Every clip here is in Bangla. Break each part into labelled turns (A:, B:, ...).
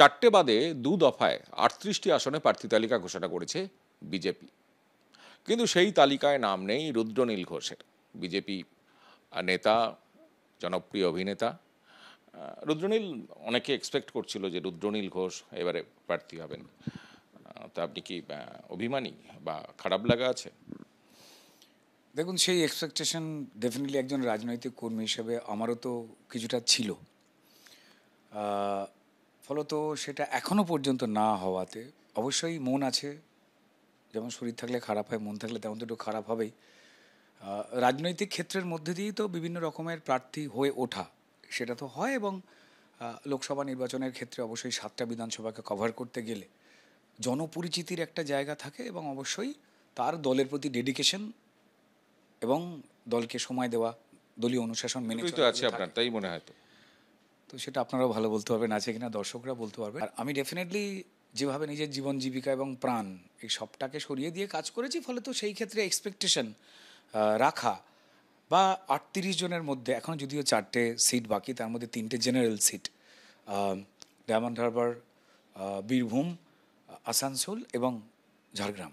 A: চারটে বাদে দু দফায় আটত্রিশটি আসনে প্রার্থী তালিকা ঘোষণা করেছে বিজেপি কিন্তু সেই তালিকায় নাম নেই রুদ্রনীল ঘোষের বিজেপি নেতা জনপ্রিয় অভিনেতা রুদ্রনীল অনেকে এক্সপেক্ট করছিল যে রুদ্রনীল ঘোষ এবারে প্রার্থী হবেন তা আপনি কি অভিমানী বা খারাপ লাগা আছে
B: দেখুন সেই এক্সপেকটেশন ডেফিনেটলি একজন রাজনৈতিক কর্মী হিসেবে আমারও তো কিছুটা ছিল ফলত সেটা এখনও পর্যন্ত না হওয়াতে অবশ্যই মন আছে যেমন শরীর থাকলে খারাপ হয় মন থাকলে তেমন তো একটু খারাপ হবেই রাজনৈতিক ক্ষেত্রের মধ্যে দিয়েই তো বিভিন্ন রকমের প্রার্থী হয়ে ওঠা সেটা তো হয় এবং লোকসভা নির্বাচনের ক্ষেত্রে অবশ্যই সাতটা বিধানসভাকে কভার করতে গেলে জনপরিচিতির একটা জায়গা থাকে এবং অবশ্যই তার দলের প্রতি ডেডিকেশন এবং দলকে সময় দেওয়া দলীয় অনুশাসন মেনে তো আছে আপনার তাই মনে হয় তো সেটা আপনারাও ভালো বলতে পারবেন আছে কিনা দর্শকরা বলতে পারবেন আর আমি ডেফিনেটলি যেভাবে নিজের জীবন জীবিকা এবং প্রাণ এই সবটাকে সরিয়ে দিয়ে কাজ করেছি ফলে তো সেই ক্ষেত্রে এক্সপেকটেশন রাখা বা আটত্রিশ জনের মধ্যে এখন যদিও চারটে সিট বাকি তার মধ্যে তিনটে জেনারেল সিট ডায়মন্ড হারবার বীরভূম আসানসোল এবং ঝাড়গ্রাম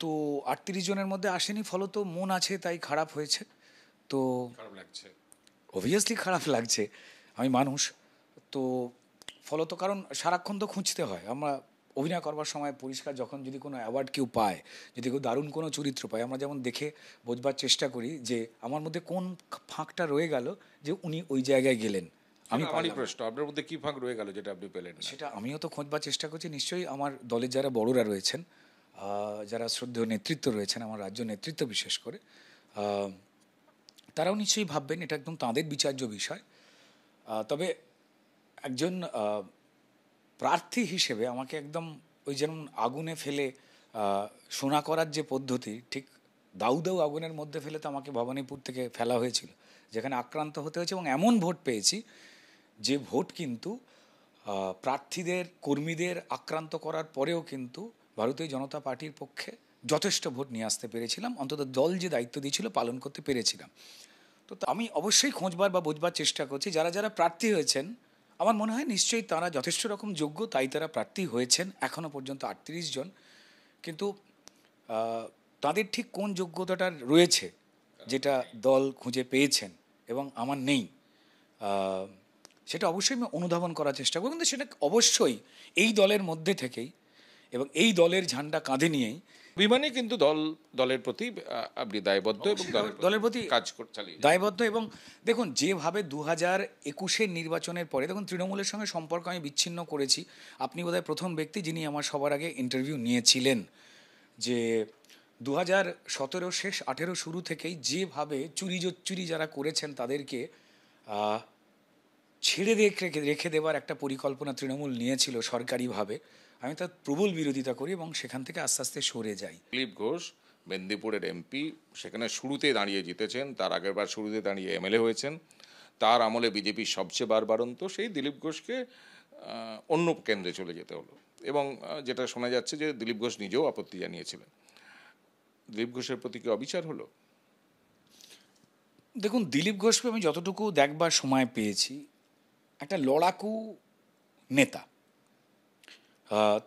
B: তো আটত্রিশ জনের মধ্যে আসেনি ফলত মন আছে তাই খারাপ হয়েছে তো খারাপ লাগছে অবভিয়াসলি খারাপ লাগছে আমি মানুষ তো ফলত কারণ সারাক্ষণ তো খুঁজতে হয় আমরা অভিনয় করবার সময় পরিষ্কার যখন যদি কোনো অ্যাওয়ার্ড কেউ পায় যদি কেউ দারুণ কোনো চরিত্র পায় আমরা যেমন দেখে বোঝবার চেষ্টা করি যে আমার মধ্যে কোন ফাঁকটা রয়ে গেল যে উনি ওই জায়গায় গেলেন আমি হ্যাঁ, আমারই প্রশ্ন আপনার মধ্যে কী ফাঁক রয়ে গেল যেটা আপনি পেলেন সেটা আমিও তো খোঁজবার চেষ্টা করছি নিশ্চয়ই আমার দলের যারা বড়রা রয়েছেন যারা শ্রদ্ধেয় নেতৃত্ব রয়েছেন আমার রাজ্য নেতৃত্ব বিশেষ করে তারাও নিশ্চয়ই ভাববেন এটা একদম তাঁদের বিচার্য বিষয় তবে একজন প্রার্থী হিসেবে আমাকে একদম ওই যেমন আগুনে ফেলে সোনা করার যে পদ্ধতি ঠিক দাউ দাউ আগুনের মধ্যে ফেলে তো আমাকে ভবানীপুর থেকে ফেলা হয়েছিল যেখানে আক্রান্ত হতে হয়েছে এবং এমন ভোট পেয়েছি যে ভোট কিন্তু প্রার্থীদের কর্মীদের আক্রান্ত করার পরেও কিন্তু ভারতীয় জনতা পার্টির পক্ষে যথেষ্ট ভোট নিয়ে আসতে পেরেছিলাম অন্তত দল যে দায়িত্ব দিয়েছিল পালন করতে পেরেছিলাম তো আমি অবশ্যই খোঁজবার বা বুঝবার চেষ্টা করছি যারা যারা প্রার্থী হয়েছেন আমার মনে হয় নিশ্চয়ই তারা যথেষ্ট রকম যোগ্য তাই তারা প্রার্থী হয়েছেন এখনও পর্যন্ত আটত্রিশ জন কিন্তু তাদের ঠিক কোন যোগ্যতাটা রয়েছে যেটা দল খুঁজে পেয়েছেন এবং আমার নেই সেটা অবশ্যই আমি অনুধাবন করার চেষ্টা করব কিন্তু সেটা অবশ্যই এই দলের মধ্যে থেকেই এবং এই দলের ঝান্ডা কাঁধে নিয়েই বিমানে কিন্তু দল দলের প্রতি আপনি দায়বদ্ধ এবং দলের প্রতি কাজ চালিয়ে দায়বদ্ধ এবং দেখুন যেভাবে দু হাজার একুশের নির্বাচনের পরে দেখুন তৃণমূলের সঙ্গে সম্পর্ক আমি বিচ্ছিন্ন করেছি আপনি বোধহয় প্রথম ব্যক্তি যিনি আমার সবার আগে ইন্টারভিউ নিয়েছিলেন যে দু হাজার সতেরো শেষ আঠেরো শুরু থেকেই যেভাবে চুরি চুরি যারা করেছেন তাদেরকে ছেড়ে দিয়ে রেখে রেখে দেওয়ার একটা পরিকল্পনা তৃণমূল নিয়েছিল সরকারিভাবে আমি তার প্রবল বিরোধিতা করি এবং সেখান থেকে আস্তে আস্তে সরে যাই
A: দিলীপ ঘোষ মেদিনীপুরের এমপি সেখানে শুরুতে দাঁড়িয়ে জিতেছেন তার আগের বার শুরুতে দাঁড়িয়ে এমএলএ হয়েছেন তার আমলে বিজেপির সবচেয়ে বারবারন্ত সেই দিলীপ ঘোষকে অন্য কেন্দ্রে চলে যেতে হলো এবং যেটা শোনা যাচ্ছে যে দিলীপ ঘোষ নিজেও আপত্তি
B: জানিয়েছিলেন দিলীপ ঘোষের প্রতি কি অবিচার হলো দেখুন দিলীপ ঘোষকে আমি যতটুকু দেখবার সময় পেয়েছি একটা লড়াকু নেতা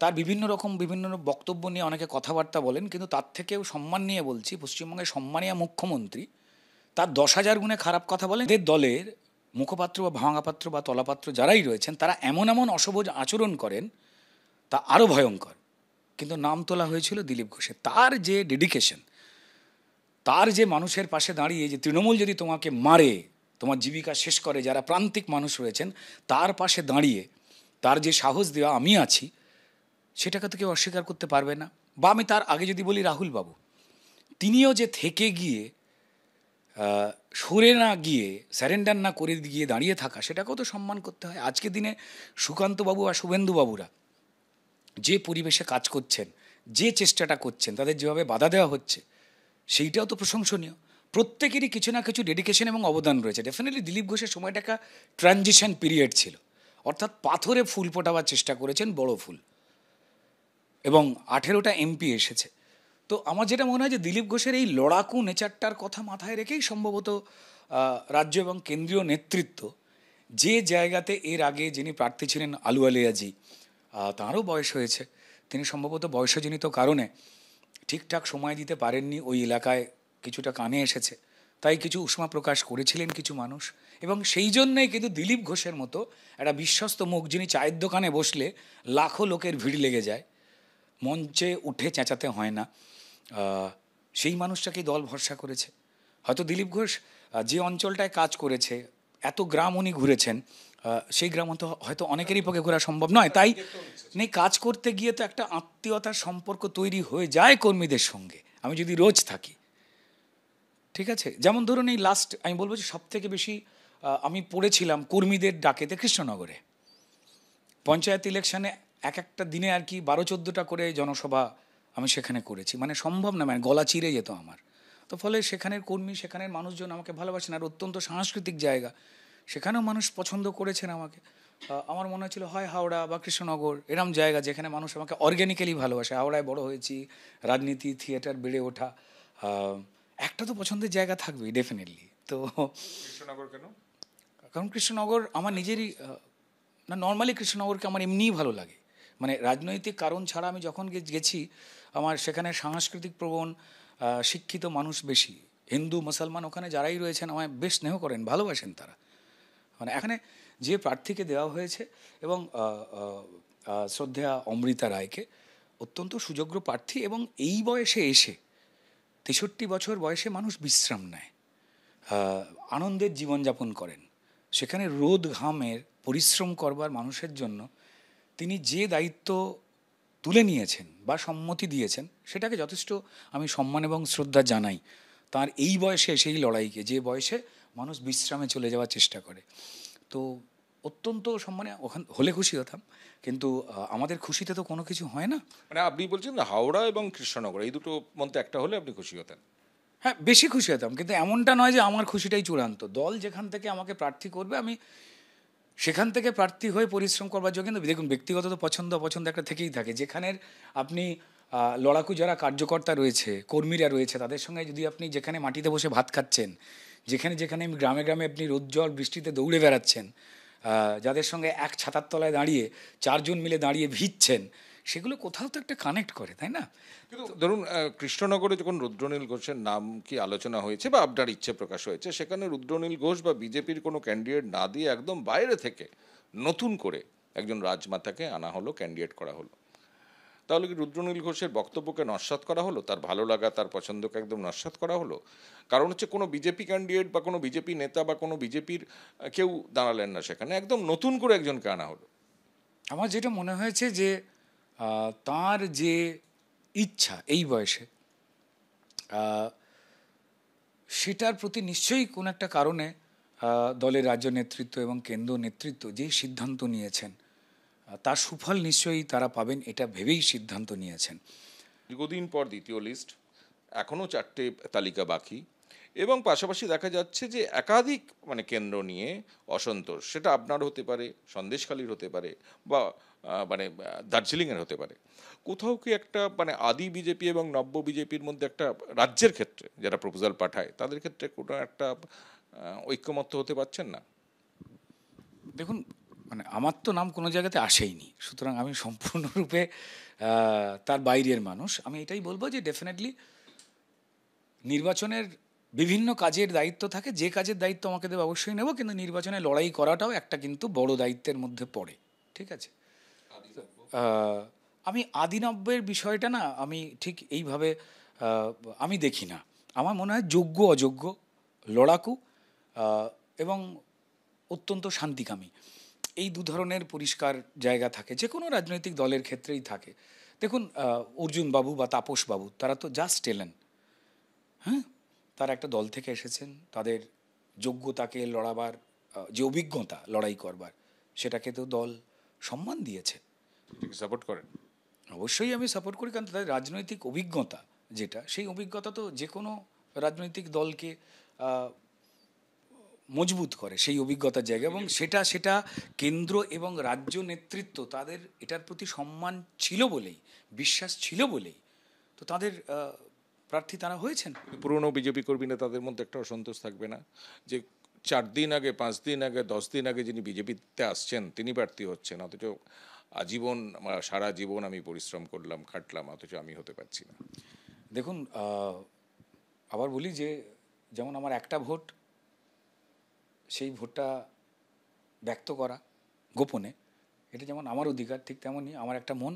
B: তার বিভিন্ন রকম বিভিন্ন বক্তব্য নিয়ে অনেকে কথাবার্তা বলেন কিন্তু তার থেকেও সম্মান নিয়ে বলছি পশ্চিমবঙ্গের সম্মানীয় মুখ্যমন্ত্রী তার দশ হাজার গুণে খারাপ কথা বলেন এদের দলের মুখপাত্র বা ভাঙাপাত্র বা তলাপাত্র যারাই রয়েছেন তারা এমন এমন অসভজ আচরণ করেন তা আরও ভয়ঙ্কর কিন্তু নাম তোলা হয়েছিল দিলীপ ঘোষের তার যে ডেডিকেশন তার যে মানুষের পাশে দাঁড়িয়ে যে তৃণমূল যদি তোমাকে মারে তোমার জীবিকা শেষ করে যারা প্রান্তিক মানুষ রয়েছেন তার পাশে দাঁড়িয়ে তার যে সাহস দেওয়া আমি আছি সেটাকে তো কেউ অস্বীকার করতে পারবে না বা আমি তার আগে যদি বলি রাহুল বাবু তিনিও যে থেকে গিয়ে সরে না গিয়ে স্যারেন্ডার না করে গিয়ে দাঁড়িয়ে থাকা সেটাকেও তো সম্মান করতে হয় আজকে দিনে সুকান্তবাবু আর শুভেন্দুবাবুরা যে পরিবেশে কাজ করছেন যে চেষ্টাটা করছেন তাদের যেভাবে বাধা দেওয়া হচ্ছে সেইটাও তো প্রশংসনীয় প্রত্যেকেরই কিছু না কিছু ডেডিকেশন এবং অবদান রয়েছে ডেফিনেটলি দিলীপ ঘোষের সময়টা একটা ট্রানজিশন পিরিয়ড ছিল অর্থাৎ পাথরে ফুল ফোটাবার চেষ্টা করেছেন বড় ফুল এবং আঠেরোটা এমপি এসেছে তো আমার যেটা মনে হয় যে দিলীপ ঘোষের এই লড়াকু নেচারটার কথা মাথায় রেখেই সম্ভবত রাজ্য এবং কেন্দ্রীয় নেতৃত্ব যে জায়গাতে এর আগে যিনি প্রার্থী ছিলেন আলু আলিয়াজি তাঁরও বয়স হয়েছে তিনি সম্ভবত বয়সজনিত কারণে ঠিকঠাক সময় দিতে পারেননি ওই এলাকায় কিছুটা কানে এসেছে তাই কিছু উষ্মা প্রকাশ করেছিলেন কিছু মানুষ এবং সেই জন্যই কিন্তু দিলীপ ঘোষের মতো একটা বিশ্বস্ত মুখ যিনি চায়ের দোকানে বসলে লাখো লোকের ভিড় লেগে যায় মঞ্চে উঠে চেঁচাতে হয় না সেই মানুষটাকে দল ভরসা করেছে হয়তো দিলীপ ঘোষ যে অঞ্চলটায় কাজ করেছে এত গ্রাম উনি ঘুরেছেন সেই গ্রাম তো হয়তো অনেকেরই পক্ষে ঘোরা সম্ভব নয় তাই নেই কাজ করতে গিয়ে তো একটা আত্মীয়তার সম্পর্ক তৈরি হয়ে যায় কর্মীদের সঙ্গে আমি যদি রোজ থাকি ঠিক আছে যেমন ধরুন এই লাস্ট আমি বলবো যে সব থেকে বেশি আমি পড়েছিলাম কর্মীদের ডাকেতে কৃষ্ণনগরে পঞ্চায়েত ইলেকশনে এক একটা দিনে আর কি বারো চোদ্দোটা করে জনসভা আমি সেখানে করেছি মানে সম্ভব না মানে গলা চিরে যেত আমার তো ফলে সেখানের কর্মী সেখানের মানুষজন আমাকে ভালোবাসেন আর অত্যন্ত সাংস্কৃতিক জায়গা সেখানেও মানুষ পছন্দ করেছেন আমাকে আমার মনে হয়েছিল হয় হাওড়া বা কৃষ্ণনগর এরম জায়গা যেখানে মানুষ আমাকে অর্গ্যানিক্যালি ভালোবাসে হাওড়ায় বড় হয়েছি রাজনীতি থিয়েটার বেড়ে ওঠা একটা তো পছন্দের জায়গা থাকবেই ডেফিনেটলি তো
A: কৃষ্ণনগর কেন
B: কারণ কৃষ্ণনগর আমার নিজেরই না নর্মালি কৃষ্ণনগরকে আমার এমনিই ভালো লাগে মানে রাজনৈতিক কারণ ছাড়া আমি যখন গেছি আমার সেখানে সাংস্কৃতিক প্রবণ শিক্ষিত মানুষ বেশি হিন্দু মুসলমান ওখানে যারাই রয়েছেন আমায় বেশ স্নেহ করেন ভালোবাসেন তারা মানে এখানে যে প্রার্থীকে দেওয়া হয়েছে এবং শ্রদ্ধেয়া অমৃতা রায়কে অত্যন্ত সুযোগ্য প্রার্থী এবং এই বয়সে এসে তেষট্টি বছর বয়সে মানুষ বিশ্রাম নেয় আনন্দের জীবনযাপন করেন সেখানে রোদ ঘামের পরিশ্রম করবার মানুষের জন্য তিনি যে দায়িত্ব তুলে নিয়েছেন বা সম্মতি দিয়েছেন সেটাকে যথেষ্ট আমি সম্মান এবং শ্রদ্ধা জানাই তার এই বয়সে সেই লড়াইকে যে বয়সে মানুষ বিশ্রামে চলে যাওয়ার চেষ্টা করে তো অত্যন্ত সম্মানে ওখান হলে খুশি হতাম কিন্তু আমাদের খুশিতে তো কোনো কিছু হয় না মানে আপনি বলছেন হাওড়া এবং কৃষ্ণনগর এই দুটো মধ্যে একটা হলে আপনি খুশি হতেন হ্যাঁ বেশি খুশি হতাম কিন্তু এমনটা নয় যে আমার খুশিটাই চূড়ান্ত দল যেখান থেকে আমাকে প্রার্থী করবে আমি সেখান থেকে প্রার্থী হয়ে পরিশ্রম করবার জন্য কিন্তু দেখুন ব্যক্তিগত তো পছন্দ অপছন্দ একটা থেকেই থাকে যেখানের আপনি লড়াকু যারা কার্যকর্তা রয়েছে কর্মীরা রয়েছে তাদের সঙ্গে যদি আপনি যেখানে মাটিতে বসে ভাত খাচ্ছেন যেখানে যেখানে গ্রামে গ্রামে আপনি রোদ জল বৃষ্টিতে দৌড়ে বেড়াচ্ছেন যাদের সঙ্গে এক ছাতার তলায় দাঁড়িয়ে চারজন মিলে দাঁড়িয়ে ভিজছেন সেগুলো কোথাও তো একটা কানেক্ট করে তাই না কিন্তু
A: ধরুন কৃষ্ণনগরে যখন রুদ্রনীল ঘোষের নাম কি আলোচনা হয়েছে বা আপনার ইচ্ছে প্রকাশ হয়েছে সেখানে রুদ্রনীল ঘোষ বা বিজেপির কোনো ক্যান্ডিডেট না দিয়ে একদম বাইরে থেকে নতুন করে একজন রাজমাতাকে আনা হলো ক্যান্ডিডেট করা হলো তাহলে কি রুদ্রনীল ঘোষের বক্তব্যকে নস্বাত করা হলো তার ভালো লাগা তার পছন্দকে একদম নস্বাত করা হলো কারণ হচ্ছে কোনো বিজেপি ক্যান্ডিডেট বা কোনো বিজেপি নেতা বা কোনো বিজেপির কেউ দাঁড়ালেন না সেখানে একদম নতুন করে একজনকে আনা হলো
B: আমার যেটা মনে হয়েছে যে তার যে ইচ্ছা এই বয়সে সেটার প্রতি নিশ্চয়ই কোনো একটা কারণে দলের রাজ্য নেতৃত্ব এবং কেন্দ্র নেতৃত্ব যে সিদ্ধান্ত নিয়েছেন তার সুফল নিশ্চয়ই তারা পাবেন এটা ভেবেই সিদ্ধান্ত নিয়েছেন দীর্ঘদিন পর
A: দ্বিতীয় লিস্ট এখনও চারটে তালিকা বাকি এবং পাশাপাশি দেখা যাচ্ছে যে একাধিক মানে কেন্দ্র নিয়ে অসন্তোষ সেটা আপনার হতে পারে সন্দেশখালীর হতে পারে বা মানে দার্জিলিংয়ের হতে পারে কোথাও কি একটা মানে আদি বিজেপি এবং নব্য বিজেপির মধ্যে একটা রাজ্যের ক্ষেত্রে যারা প্রপোজাল পাঠায় তাদের ক্ষেত্রে কোনো একটা
B: ঐক্যমত্য হতে পারছেন না দেখুন মানে আমার তো নাম কোনো জায়গাতে আসেইনি সুতরাং আমি সম্পূর্ণরূপে তার বাইরের মানুষ আমি এটাই বলবো যে ডেফিনেটলি নির্বাচনের বিভিন্ন কাজের দায়িত্ব থাকে যে কাজের দায়িত্ব আমাকে দেবে অবশ্যই নেব কিন্তু নির্বাচনে লড়াই করাটাও একটা কিন্তু বড় দায়িত্বের মধ্যে পড়ে ঠিক আছে আমি আদিনব্যের বিষয়টা না আমি ঠিক এইভাবে আমি দেখি না আমার মনে হয় যোগ্য অযোগ্য লড়াকু এবং অত্যন্ত শান্তিকামী এই দু ধরনের পরিষ্কার জায়গা থাকে যে কোনো রাজনৈতিক দলের ক্ষেত্রেই থাকে দেখুন অর্জুন বাবু বা তাপস বাবু তারা তো জাস্ট এলেন হ্যাঁ তারা একটা দল থেকে এসেছেন তাদের যোগ্যতাকে লড়াবার যে অভিজ্ঞতা লড়াই করবার সেটাকে তো দল সম্মান দিয়েছে সাপোর্ট করেন অবশ্যই আমি সাপোর্ট করি কারণ তাদের রাজনৈতিক অভিজ্ঞতা যেটা সেই অভিজ্ঞতা তো যে কোনো রাজনৈতিক দলকে মজবুত করে সেই অভিজ্ঞতার জায়গা এবং সেটা সেটা কেন্দ্র এবং রাজ্য নেতৃত্ব তাদের এটার প্রতি সম্মান ছিল বলেই বিশ্বাস ছিল বলেই তো তাদের প্রার্থী তারা হয়েছেন পুরনো বিজেপি কর্মী না তাদের মধ্যে একটা অসন্তোষ থাকবে না
A: যে চার দিন আগে পাঁচ দিন আগে দশ দিন আগে যিনি বিজেপিতে আসছেন তিনি প্রার্থী হচ্ছেন অথচ আজীবন সারা জীবন আমি পরিশ্রম করলাম খাটলাম অথচ আমি হতে পারছি না
B: দেখুন আবার বলি যে যেমন আমার একটা ভোট সেই ভোটটা ব্যক্ত করা গোপনে এটা যেমন আমার অধিকার ঠিক তেমনই আমার একটা মন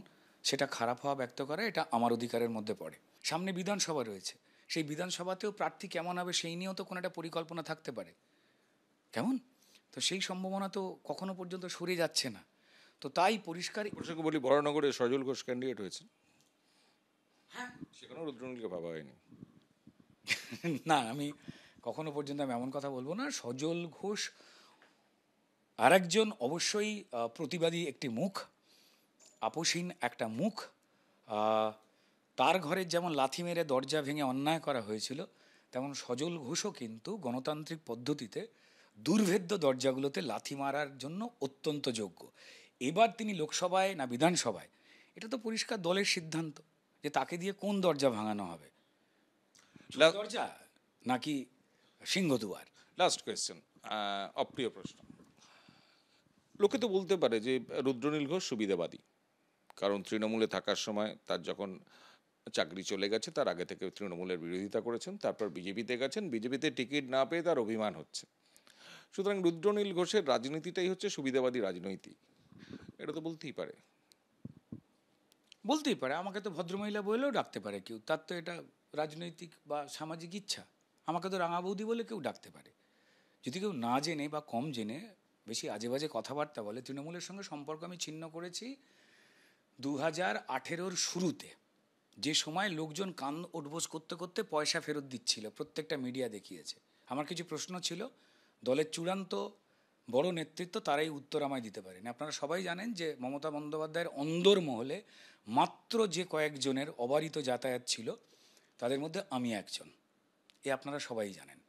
B: সেটা খারাপ হওয়া ব্যক্ত করা এটা আমার অধিকারের মধ্যে পড়ে সামনে বিধানসভা রয়েছে সেই বিধানসভাতেও প্রার্থী কেমন হবে সেই নিয়েও তো কোনো একটা পরিকল্পনা থাকতে পারে কেমন তো সেই সম্ভাবনা তো কখনো পর্যন্ত সরে যাচ্ছে না তো তাই পরিষ্কার বলি বরানগরে সজল ঘোষ ক্যান্ডিডেট হয়েছে হ্যাঁ সেখানেও রুদ্রনীলকে ভাবা হয়নি না আমি কখনো পর্যন্ত আমি এমন কথা বলবো না সজল ঘোষ আর একজন অবশ্যই প্রতিবাদী একটি মুখ আপোষহীন একটা মুখ তার ঘরের যেমন লাথি মেরে দরজা ভেঙে অন্যায় করা হয়েছিল তেমন সজল ঘোষও কিন্তু গণতান্ত্রিক পদ্ধতিতে দুর্ভেদ্য দরজাগুলোতে লাথি মারার জন্য অত্যন্ত যোগ্য এবার তিনি লোকসভায় না বিধানসভায় এটা তো পরিষ্কার দলের সিদ্ধান্ত যে তাকে দিয়ে কোন দরজা ভাঙানো হবে দরজা নাকি সিংহদুয়ার লাস্ট
A: কোয়েশ্চেন অপ্রিয় প্রশ্ন লোকে তো বলতে পারে যে রুদ্রনীল ঘোষ সুবিধাবাদী কারণ তৃণমূলে থাকার সময় তার যখন চাকরি চলে গেছে তার আগে থেকে তৃণমূলের বিরোধিতা করেছেন তারপর বিজেপিতে গেছেন বিজেপিতে টিকিট না পেয়ে তার অভিমান হচ্ছে সুতরাং রুদ্রনীল ঘোষের রাজনীতিটাই হচ্ছে সুবিধাবাদী রাজনৈতিক এটা তো
B: বলতেই পারে বলতেই পারে আমাকে তো ভদ্রমহিলা বলেও ডাকতে পারে কেউ তার তো এটা রাজনৈতিক বা সামাজিক ইচ্ছা আমাকে তো রাঙা বৌদি বলে কেউ ডাকতে পারে যদি কেউ না জেনে বা কম জেনে বেশি আজে বাজে কথাবার্তা বলে তৃণমূলের সঙ্গে সম্পর্ক আমি ছিন্ন করেছি দু হাজার আঠেরোর শুরুতে যে সময় লোকজন কান উঠবোস করতে করতে পয়সা ফেরত দিচ্ছিল প্রত্যেকটা মিডিয়া দেখিয়েছে আমার কিছু প্রশ্ন ছিল দলের চূড়ান্ত বড় নেতৃত্ব তারাই উত্তর আমায় দিতে পারেন আপনারা সবাই জানেন যে মমতা বন্দ্যোপাধ্যায়ের অন্দর মহলে মাত্র যে কয়েকজনের অবারিত যাতায়াত ছিল তাদের মধ্যে আমি একজন এ আপনারা সবাই জানেন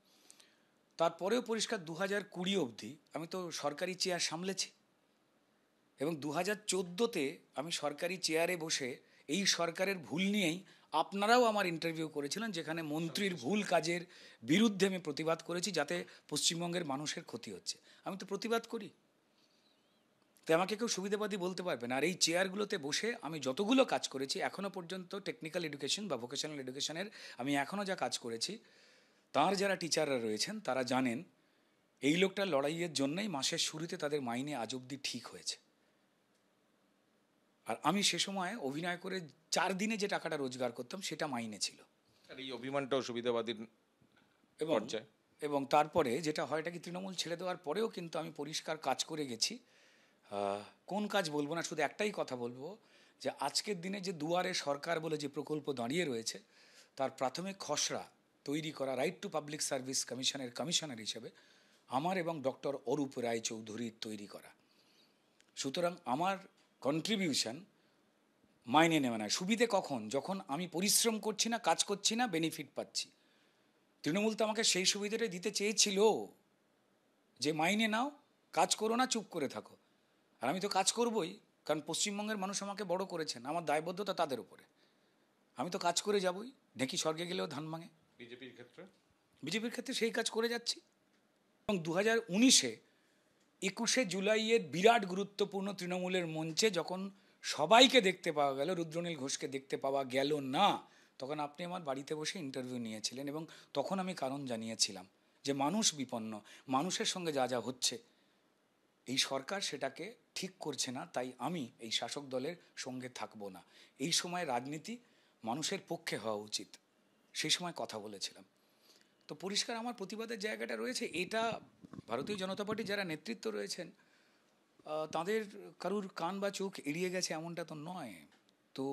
B: তারপরেও পরিষ্কার দু হাজার কুড়ি অবধি আমি তো সরকারি চেয়ার সামলেছি এবং দু হাজার চোদ্দোতে আমি সরকারি চেয়ারে বসে এই সরকারের ভুল নিয়েই আপনারাও আমার ইন্টারভিউ করেছিলেন যেখানে মন্ত্রীর ভুল কাজের বিরুদ্ধে আমি প্রতিবাদ করেছি যাতে পশ্চিমবঙ্গের মানুষের ক্ষতি হচ্ছে আমি তো প্রতিবাদ করি তো আমাকে কেউ সুবিধাবাদী বলতে পারবে না আর এই চেয়ারগুলোতে বসে আমি যতগুলো কাজ করেছি এখনও পর্যন্ত টেকনিক্যাল এডুকেশন বা ভোকেশনাল এডুকেশনের আমি এখনও যা কাজ করেছি তার যারা টিচাররা রয়েছেন তারা জানেন এই লোকটা লড়াইয়ের জন্যই মাসের শুরুতে তাদের মাইনে আজ অব্দি ঠিক হয়েছে আর আমি সে সময় অভিনয় করে চার দিনে যে টাকাটা রোজগার করতাম সেটা মাইনে ছিল এই অভিমানটাও সুবিধাবাদীর এবং এবং তারপরে যেটা হয় এটা কি তৃণমূল ছেড়ে দেওয়ার পরেও কিন্তু আমি পরিষ্কার কাজ করে গেছি কোন কাজ বলবো না শুধু একটাই কথা বলবো যে আজকের দিনে যে দুয়ারে সরকার বলে যে প্রকল্প দাঁড়িয়ে রয়েছে তার প্রাথমিক খসড়া তৈরি করা রাইট টু পাবলিক সার্ভিস কমিশনের কমিশনার হিসেবে আমার এবং ডক্টর অরূপ রায় চৌধুরীর তৈরি করা সুতরাং আমার কন্ট্রিবিউশন মাইনে নেওয়া না সুবিধে কখন যখন আমি পরিশ্রম করছি না কাজ করছি না বেনিফিট পাচ্ছি তৃণমূল তো আমাকে সেই সুবিধাটা দিতে চেয়েছিল যে মাইনে নাও কাজ করো না চুপ করে থাকো আর আমি তো কাজ করবই কারণ পশ্চিমবঙ্গের মানুষ আমাকে বড় করেছেন আমার দায়বদ্ধতা তাদের উপরে আমি তো কাজ করে যাবই ঢেঁকি স্বর্গে গেলেও ধান ভাঙে বিজেপির ক্ষেত্রে বিজেপির ক্ষেত্রে সেই কাজ করে যাচ্ছি এবং দু হাজার উনিশে একুশে জুলাইয়ের বিরাট গুরুত্বপূর্ণ তৃণমূলের মঞ্চে যখন সবাইকে দেখতে পাওয়া গেল রুদ্রনীল ঘোষকে দেখতে পাওয়া গেল না তখন আপনি আমার বাড়িতে বসে ইন্টারভিউ নিয়েছিলেন এবং তখন আমি কারণ জানিয়েছিলাম যে মানুষ বিপন্ন মানুষের সঙ্গে যা যা হচ্ছে এই সরকার সেটাকে ঠিক করছে না তাই আমি এই শাসক দলের সঙ্গে থাকবো না এই সময় রাজনীতি মানুষের পক্ষে হওয়া উচিত সেই সময় কথা বলেছিলাম তো পরিষ্কার আমার প্রতিবাদের জায়গাটা রয়েছে এটা ভারতীয় জনতা পার্টির যারা নেতৃত্ব রয়েছেন তাদের কারুর কান বা চোখ এড়িয়ে গেছে এমনটা তো নয় তো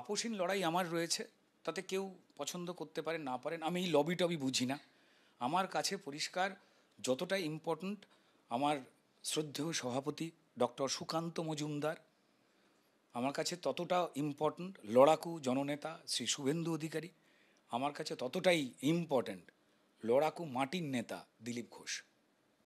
B: আপোষহীন লড়াই আমার রয়েছে তাতে কেউ পছন্দ করতে পারেন না পারেন আমি এই লবি টবি বুঝি না আমার কাছে পরিষ্কার যতটা ইম্পর্ট্যান্ট আমার শ্রদ্ধেয় সভাপতি ডক্টর সুকান্ত মজুমদার আমার কাছে ততটা ইম্পর্ট্যান্ট লড়াকু জননেতা শ্রী শুভেন্দু অধিকারী আমার কাছে ততটাই ইম্পর্ট্যান্ট লড়াকু মাটির নেতা দিলীপ ঘোষ